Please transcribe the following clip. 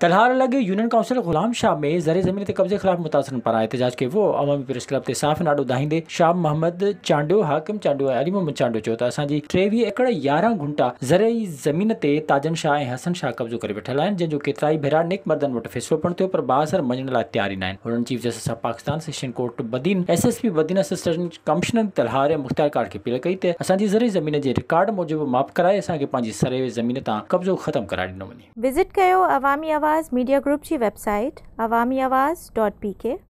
तलहार लगे union council गुलाम शाह में जर जमीन कब्जे खिलाफ मुतासर पर एहतजाज के वो अवामी प्रेस क्लब ते साफ़ नाडो दाहिंदे शाह मोहम्मद चांडो हाकिम चांडो अली मोहम्मद चांडो चयो त असांजी टेवीह एकड़ यारहं घुंटा ज़रई ज़मीन ते ताजन शाह ऐं हसन शाह कब्ज़ो करे वेठल आहिनि जंहिंजो केतिरा ई भेरा नेक मर्दनि वटि फ़ैसिलो पिणु थियो पर बासर मञण लाइ तयार ई न आहिनि chief justice of Pakistan session court Badin S S P Badin assistant commissioner Talhar मुख़्तार कार खे अपील कई त असांजी ज़मीन जे रिकॉर्ड मूजिबि माफ़ कराए असांखे सरे ज़मीन तां कब्ज़ो ख़तमु कराए ॾिनो वञे विज़िट कयो आवाज़ मीडिया ग्रुप की website Awami Awaz dot P के